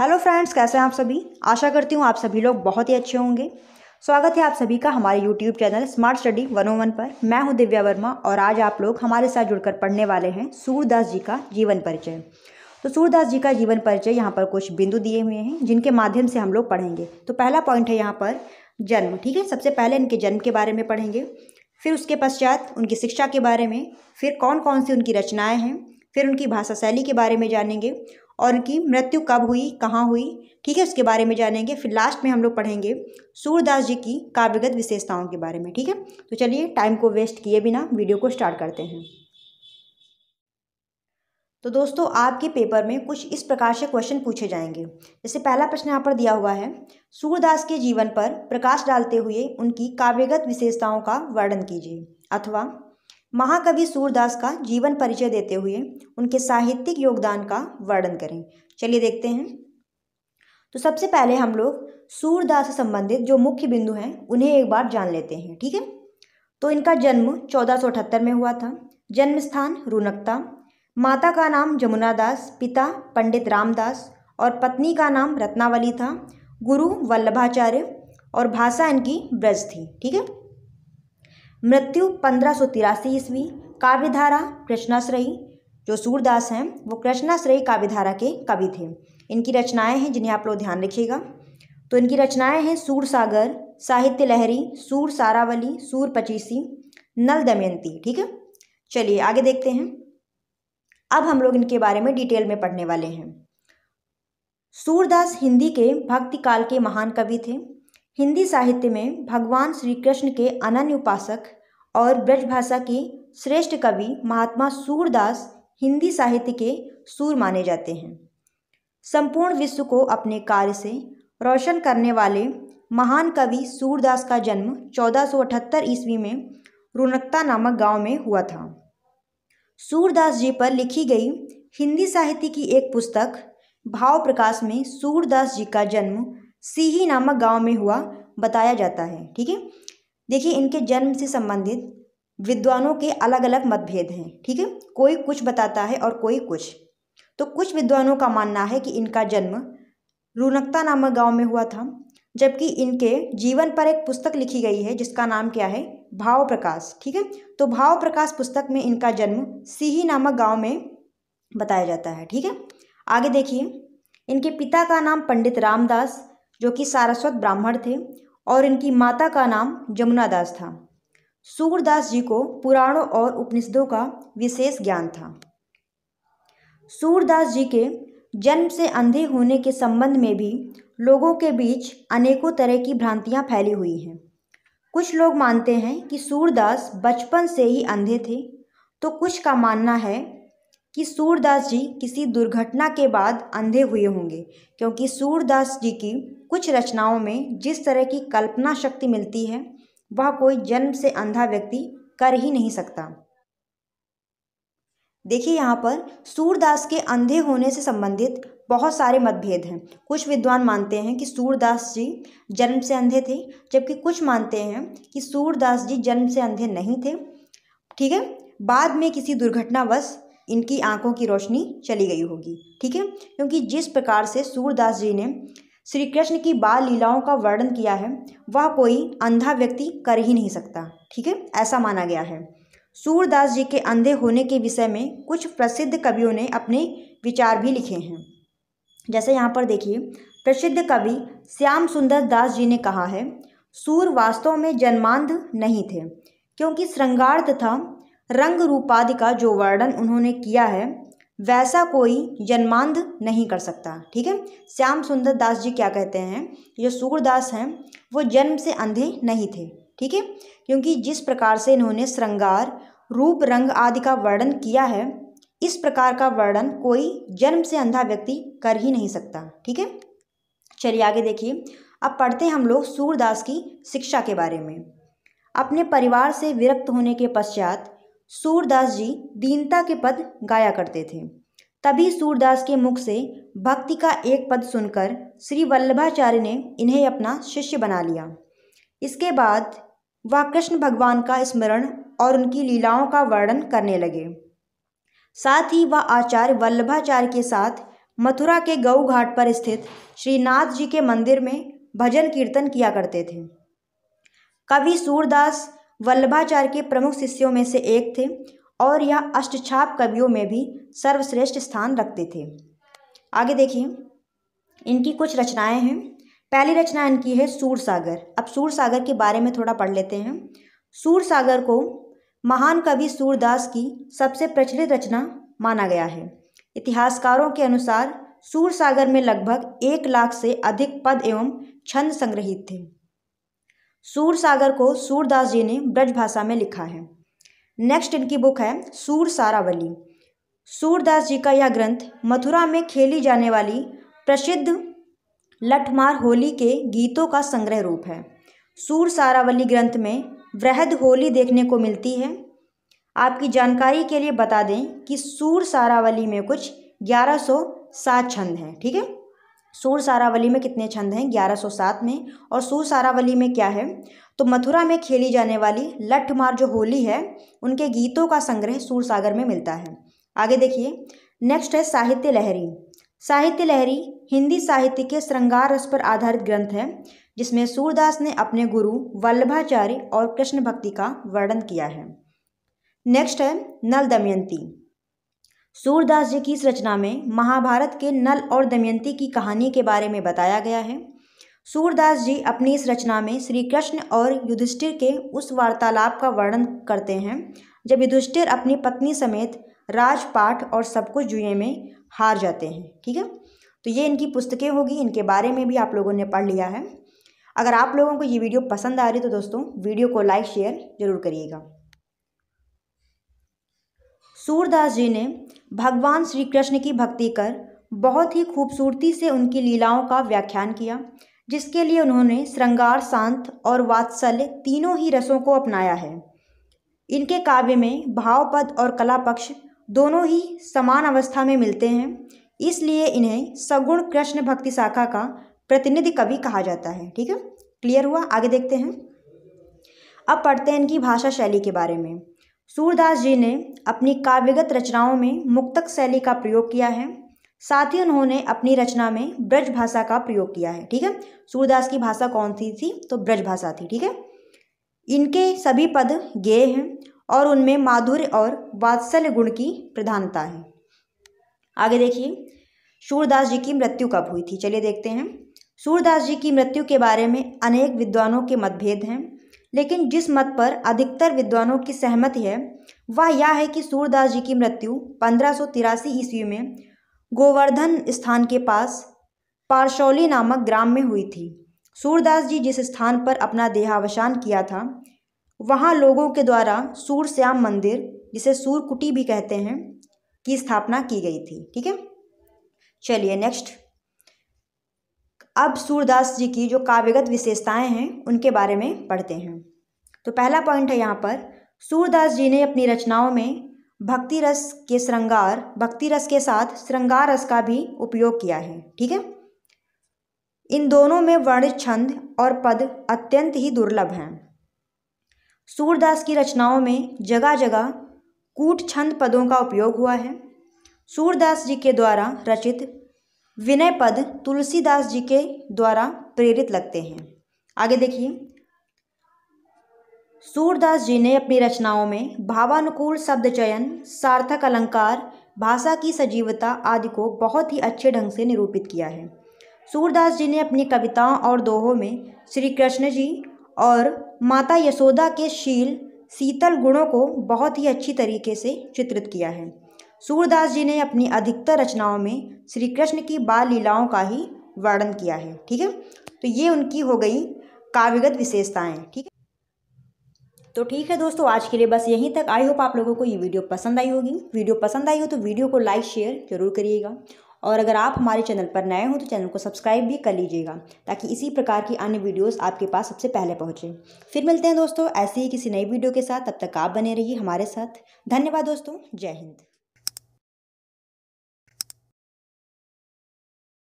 Hello friends कैसे हैं आप सभी आशा करती हूँ आप सभी लोग बहुत ही अच्छे होंगे स्वागत है आप सभी का हमारे YouTube channel smart study one one पर मैं हूँ दिव्या वर्मा और आज आप लोग हमारे साथ जुड़कर पढ़ने वाले हैं सूरदास जी का जीवन परिचय तो सूरदास जी का जीवन परिचय यहाँ पर कुछ बिंदु दिए हुए हैं जिनके माध्यम से हम लोग पढ़ेंगे तो पहला पॉइंट है यहाँ पर जन्म ठीक है सबसे पहले इनके जन्म के बारे में पढ़ेंगे फिर उसके पश्चात उनकी शिक्षा के बारे में फिर कौन कौन सी उनकी रचनाएँ हैं फिर उनकी भाषा शैली के बारे में जानेंगे और उनकी मृत्यु कब हुई कहाँ हुई ठीक है उसके बारे में जानेंगे फिर लास्ट में हम लोग पढ़ेंगे सूरदास जी की काव्यगत विशेषताओं के बारे में ठीक है तो चलिए टाइम को वेस्ट किए बिना वीडियो को स्टार्ट करते हैं तो दोस्तों आपके पेपर में कुछ इस प्रकार से क्वेश्चन पूछे जाएंगे जैसे पहला प्रश्न यहाँ पर दिया हुआ है सूरदास के जीवन पर प्रकाश डालते हुए उनकी काव्यगत विशेषताओं का वर्णन कीजिए अथवा महाकवि सूरदास का जीवन परिचय देते हुए उनके साहित्यिक योगदान का वर्णन करें चलिए देखते हैं तो सबसे पहले हम लोग सूरदास से संबंधित जो मुख्य बिंदु हैं उन्हें एक बार जान लेते हैं ठीक है तो इनका जन्म चौदह में हुआ था जन्म स्थान रूनकता माता का नाम जमुना दास पिता पंडित रामदास और पत्नी का नाम रत्नावली था गुरु वल्लभाचार्य और भाषा इनकी ब्रज थी ठीक है मृत्यु पंद्रह सौ तिरासी ईस्वी काव्यधारा कृष्णाश्रयी जो सूरदास हैं वो कृष्णाश्रयी काव्यधारा के कवि थे इनकी रचनाएं हैं जिन्हें आप लोग ध्यान रखिएगा तो इनकी रचनाएं हैं सूर सागर साहित्य लहरी सूर सारावली सूर पचीसी नल दमयंती ठीक है चलिए आगे देखते हैं अब हम लोग इनके बारे में डिटेल में पढ़ने वाले हैं सूरदास हिंदी के भक्ति काल के महान कवि थे हिंदी साहित्य में भगवान श्री कृष्ण के अनन्य उपासक और ब्रजभाषा के श्रेष्ठ कवि महात्मा सूरदास हिंदी साहित्य के सूर माने जाते हैं संपूर्ण विश्व को अपने कार्य से रोशन करने वाले महान कवि सूरदास का जन्म 1478 ईस्वी में रुनकता नामक गांव में हुआ था सूरदास जी पर लिखी गई हिंदी साहित्य की एक पुस्तक भाव प्रकाश में सूरदास जी का जन्म सीही नामक गांव में हुआ बताया जाता है ठीक है देखिए इनके जन्म से संबंधित विद्वानों के अलग अलग मतभेद हैं ठीक है थीके? कोई कुछ बताता है और कोई कुछ तो कुछ विद्वानों का मानना है कि इनका जन्म रूनकता नामक गांव में हुआ था जबकि इनके जीवन पर एक पुस्तक लिखी गई है जिसका नाम क्या है भाव प्रकाश ठीक है तो भाव प्रकाश पुस्तक में इनका जन्म सीही नामक गांव में बताया जाता है ठीक है आगे देखिए इनके पिता का नाम पंडित रामदास जो कि सारस्वत ब्राह्मण थे और इनकी माता का नाम जमुनादास था सूरदास जी को पुराणों और उपनिषदों का विशेष ज्ञान था सूरदास जी के जन्म से अंधे होने के संबंध में भी लोगों के बीच अनेकों तरह की भ्रांतियां फैली हुई हैं कुछ लोग मानते हैं कि सूरदास बचपन से ही अंधे थे तो कुछ का मानना है कि सूरदास जी किसी दुर्घटना के बाद अंधे हुए होंगे क्योंकि सूरदास जी की कुछ रचनाओं में जिस तरह की कल्पना शक्ति मिलती है वह कोई जन्म से अंधा व्यक्ति कर ही नहीं सकता देखिए यहाँ पर सूरदास के अंधे होने से संबंधित बहुत सारे मतभेद हैं कुछ विद्वान मानते हैं कि सूरदास जी जन्म से अंधे थे जबकि कुछ मानते हैं कि सूरदास जी जन्म से अंधे नहीं थे ठीक है बाद में किसी दुर्घटनावश इनकी आंखों की रोशनी चली गई होगी ठीक है क्योंकि जिस प्रकार से सूरदास जी ने श्री कृष्ण की बाल लीलाओं का वर्णन किया है वह कोई अंधा व्यक्ति कर ही नहीं सकता ठीक है ऐसा माना गया है सूरदास जी के अंधे होने के विषय में कुछ प्रसिद्ध कवियों ने अपने विचार भी लिखे हैं जैसे यहाँ पर देखिए प्रसिद्ध कवि श्याम सुंदर दास जी ने कहा है सूर वास्तव में जन्मांध नहीं थे क्योंकि श्रृंगार तथा रंग रूपादि का जो वर्णन उन्होंने किया है वैसा कोई जन्मांध नहीं कर सकता ठीक है श्याम सुंदर दास जी क्या कहते हैं जो सूरदास हैं वो जन्म से अंधे नहीं थे ठीक है क्योंकि जिस प्रकार से इन्होंने श्रृंगार रूप रंग आदि का वर्णन किया है इस प्रकार का वर्णन कोई जन्म से अंधा व्यक्ति कर ही नहीं सकता ठीक है चलिए आगे देखिए अब पढ़ते हैं हम लोग सूरदास की शिक्षा के बारे में अपने परिवार से विरक्त होने के पश्चात सूरदास जी दीनता के पद गाया करते थे तभी सूरदास के मुख से भक्ति का एक पद सुनकर श्री वल्लभाचार्य ने इन्हें अपना शिष्य बना लिया इसके बाद वह कृष्ण भगवान का स्मरण और उनकी लीलाओं का वर्णन करने लगे साथ ही वह आचार्य वल्लभाचार्य के साथ मथुरा के गऊ घाट पर स्थित श्रीनाथ जी के मंदिर में भजन कीर्तन किया करते थे कवि सूरदास वल्लभाचार्य के प्रमुख शिष्यों में से एक थे और यह अष्टछाप कवियों में भी सर्वश्रेष्ठ स्थान रखते थे आगे देखिए इनकी कुछ रचनाएं हैं पहली रचना इनकी है सूर सागर अब सूर सागर के बारे में थोड़ा पढ़ लेते हैं सूर सागर को महान कवि सूरदास की सबसे प्रचलित रचना माना गया है इतिहासकारों के अनुसार सूर सागर में लगभग एक लाख से अधिक पद एवं छंद संग्रहित थे सूर सागर को सूरदास जी ने ब्रज भाषा में लिखा है नेक्स्ट इनकी बुक है सूर सारावली सूरदास जी का यह ग्रंथ मथुरा में खेली जाने वाली प्रसिद्ध लठमार होली के गीतों का संग्रह रूप है सूर सारावली ग्रंथ में वृहद होली देखने को मिलती है आपकी जानकारी के लिए बता दें कि सूर सारावली में कुछ ग्यारह सौ सात छंद हैं ठीक है सूर सारावली में कितने छंद हैं 1107 में और सूर सारावली में क्या है तो मथुरा में खेली जाने वाली लठमार जो होली है उनके गीतों का संग्रह सूर सागर में मिलता है आगे देखिए नेक्स्ट है साहित्य लहरी साहित्य लहरी हिंदी साहित्य के श्रृंगार रस पर आधारित ग्रंथ है जिसमें सूरदास ने अपने गुरु वल्लभाचार्य और कृष्ण भक्ति का वर्णन किया है नेक्स्ट है नल दमयंती सूरदास जी की इस रचना में महाभारत के नल और दमयंती की कहानी के बारे में बताया गया है सूरदास जी अपनी इस रचना में श्री कृष्ण और युधिष्ठिर के उस वार्तालाप का वर्णन करते हैं जब युधिष्ठिर अपनी पत्नी समेत राजपाठ और सब कुछ जुए में हार जाते हैं ठीक है तो ये इनकी पुस्तकें होगी इनके बारे में भी आप लोगों ने पढ़ लिया है अगर आप लोगों को ये वीडियो पसंद आ रही तो दोस्तों वीडियो को लाइक शेयर ज़रूर करिएगा सूरदास जी ने भगवान श्री कृष्ण की भक्ति कर बहुत ही खूबसूरती से उनकी लीलाओं का व्याख्यान किया जिसके लिए उन्होंने श्रृंगार शांत और वात्सल्य तीनों ही रसों को अपनाया है इनके काव्य में भावपद और कला पक्ष दोनों ही समान अवस्था में मिलते हैं इसलिए इन्हें सगुण कृष्ण भक्ति शाखा का प्रतिनिधि कवि कहा जाता है ठीक है क्लियर हुआ आगे देखते हैं अब पढ़ते हैं इनकी भाषा शैली के बारे में सूरदास जी ने अपनी काव्यगत रचनाओं में मुक्तक शैली का प्रयोग किया है साथ ही उन्होंने अपनी रचना में ब्रज भाषा का प्रयोग किया है ठीक है सूरदास की भाषा कौन सी थी तो ब्रज भाषा थी ठीक है इनके सभी पद गेय हैं और उनमें माधुर्य और वात्सल्य गुण की प्रधानता है आगे देखिए सूरदास जी की मृत्यु कब हुई थी चलिए देखते हैं सूरदास जी की मृत्यु के बारे में अनेक विद्वानों के मतभेद हैं लेकिन जिस मत पर अधिकतर विद्वानों की सहमति है वह यह है कि सूरदास जी की मृत्यु पंद्रह ईस्वी में गोवर्धन स्थान के पास पारशौली नामक ग्राम में हुई थी सूरदास जी जिस स्थान पर अपना देहावसान किया था वहाँ लोगों के द्वारा सूर श्याम मंदिर जिसे सूरकुटी भी कहते हैं की स्थापना की गई थी ठीक है चलिए नेक्स्ट अब सूरदास जी की जो काव्यगत विशेषताएं हैं उनके बारे में पढ़ते हैं तो पहला पॉइंट है यहाँ पर सूरदास जी ने अपनी रचनाओं में भक्ति रस के श्रृंगार भक्ति रस के साथ श्रृंगार रस का भी उपयोग किया है ठीक है इन दोनों में वर्ण छंद और पद अत्यंत ही दुर्लभ हैं सूरदास की रचनाओं में जगह जगह कूट छंद पदों का उपयोग हुआ है सूरदास जी के द्वारा रचित विनय पद तुलसीदास जी के द्वारा प्रेरित लगते हैं आगे देखिए सूरदास जी ने अपनी रचनाओं में भावानुकूल शब्द चयन सार्थक अलंकार भाषा की सजीवता आदि को बहुत ही अच्छे ढंग से निरूपित किया है सूरदास जी ने अपनी कविताओं और दोहों में श्री कृष्ण जी और माता यशोदा के शील शीतल गुणों को बहुत ही अच्छी तरीके से चित्रित किया है सूरदास जी ने अपनी अधिकतर रचनाओं में श्री कृष्ण की बाल लीलाओं का ही वर्णन किया है ठीक है तो ये उनकी हो गई काव्यगत विशेषताएं ठीक है तो ठीक है दोस्तों आज के लिए बस यहीं तक आई होप आप लोगों को ये वीडियो पसंद आई होगी वीडियो पसंद आई हो तो वीडियो को लाइक शेयर जरूर करिएगा और अगर आप हमारे चैनल पर नए हो तो चैनल को सब्सक्राइब भी कर लीजिएगा ताकि इसी प्रकार की अन्य वीडियोस आपके पास सबसे पहले पहुंचे फिर मिलते हैं दोस्तों ऐसे ही किसी नई वीडियो के साथ तब तक आप बने रहिए हमारे साथ धन्यवाद दोस्तों जय हिंद